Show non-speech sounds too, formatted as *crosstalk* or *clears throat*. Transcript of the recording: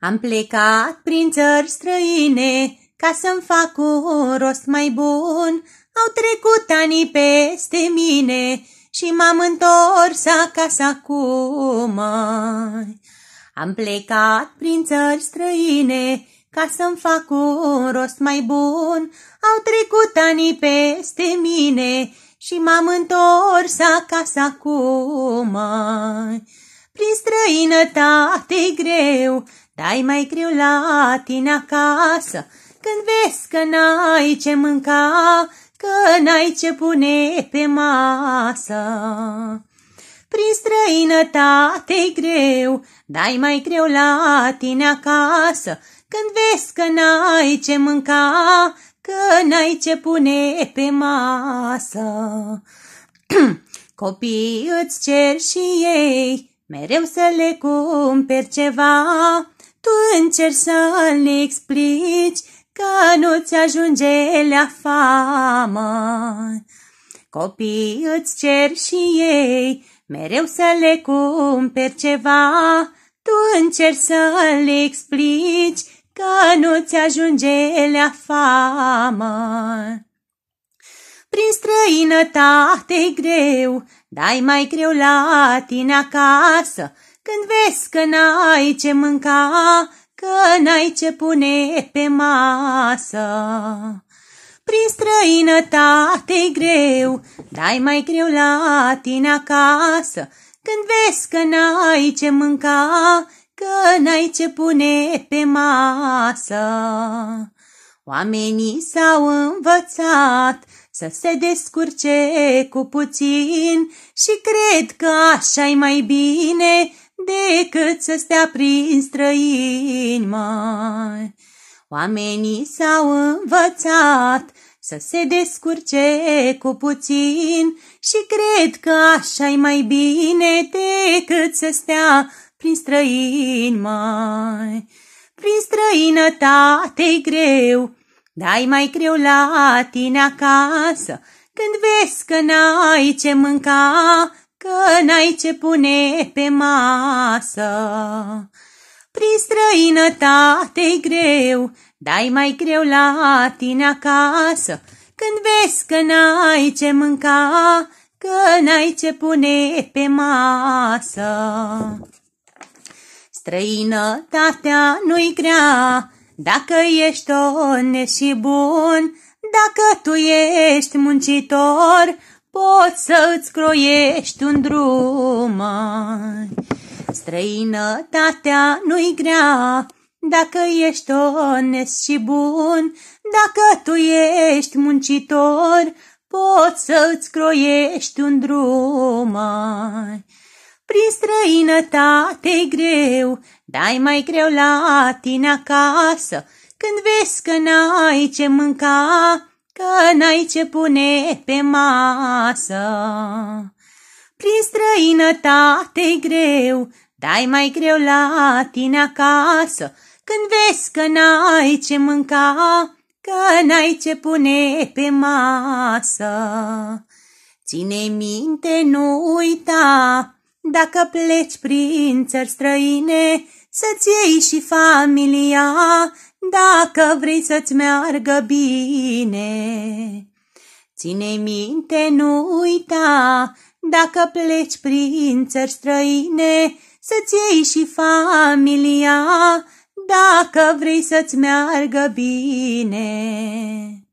Am plecat prin țări străine ca să-mi fac un rost mai bun. Au trecut ani peste mine și m-am întors acasă acum. Am plecat prin țări străine ca să-mi fac un rost mai bun. Au trecut ani peste mine și m-am întors acasă acum. Prin străinătate greu Dai mai greu la tine acasă, când vezi că n-ai ce mânca, că n-ai ce pune pe masă. Prin străinătate e greu, dai mai greu la tine acasă, când vezi că n-ai ce mânca, că n-ai ce pune pe masă. *clears throat* Copiii îți cer și ei mereu să le cumperi ceva, tu încerci să-l explici că nu-ți ajunge la famă. Copii, îți cer și ei mereu să le cumperi ceva. Tu încerci să le explici că nu-ți ajunge la famă. Prin străinătate greu, dai mai greu la tine acasă, când vezi că n-ai ce mânca, că n-ai ce pune pe masă. Prin străinătate greu, dai mai greu la tine acasă. Când vezi că n-ai ce mânca, că n-ai ce pune pe masă. Oamenii s-au învățat să se descurce cu puțin și cred că așa-i mai bine decât să stea prin străini mai. Oamenii s-au învățat să se descurce cu puțin și cred că așa e mai bine decât să stea prin străini mai. Prin străinătate e greu, dai mai greu la tine acasă, când vezi că n-ai ce mânca că n-ai ce pune pe masă. Prin străinătate greu, dai mai greu la tine acasă, când vezi că n-ai ce mânca, că n-ai ce pune pe masă. Străinătatea nu-i grea, dacă ești onest și bun, dacă tu ești muncitor, Poți să-ți croiești un drum, străinătatea nu-i grea, dacă ești onest și bun, dacă tu ești muncitor, poți să-ți croiești un drum. Prin străinătate e greu, dai mai greu la tine acasă, când vezi că n-ai ce mânca, că n-ai ce pune pe masă. Prin străinătate greu, dai mai greu la tine acasă, când vezi că n-ai ce mânca, că n-ai ce pune pe masă. Ține minte, nu uita, dacă pleci prin țări străine, să-ți iei și familia, dacă vrei să-ți meargă bine. Ține minte, nu uita, dacă pleci prin țări străine, să-ți iei și familia, dacă vrei să-ți meargă bine.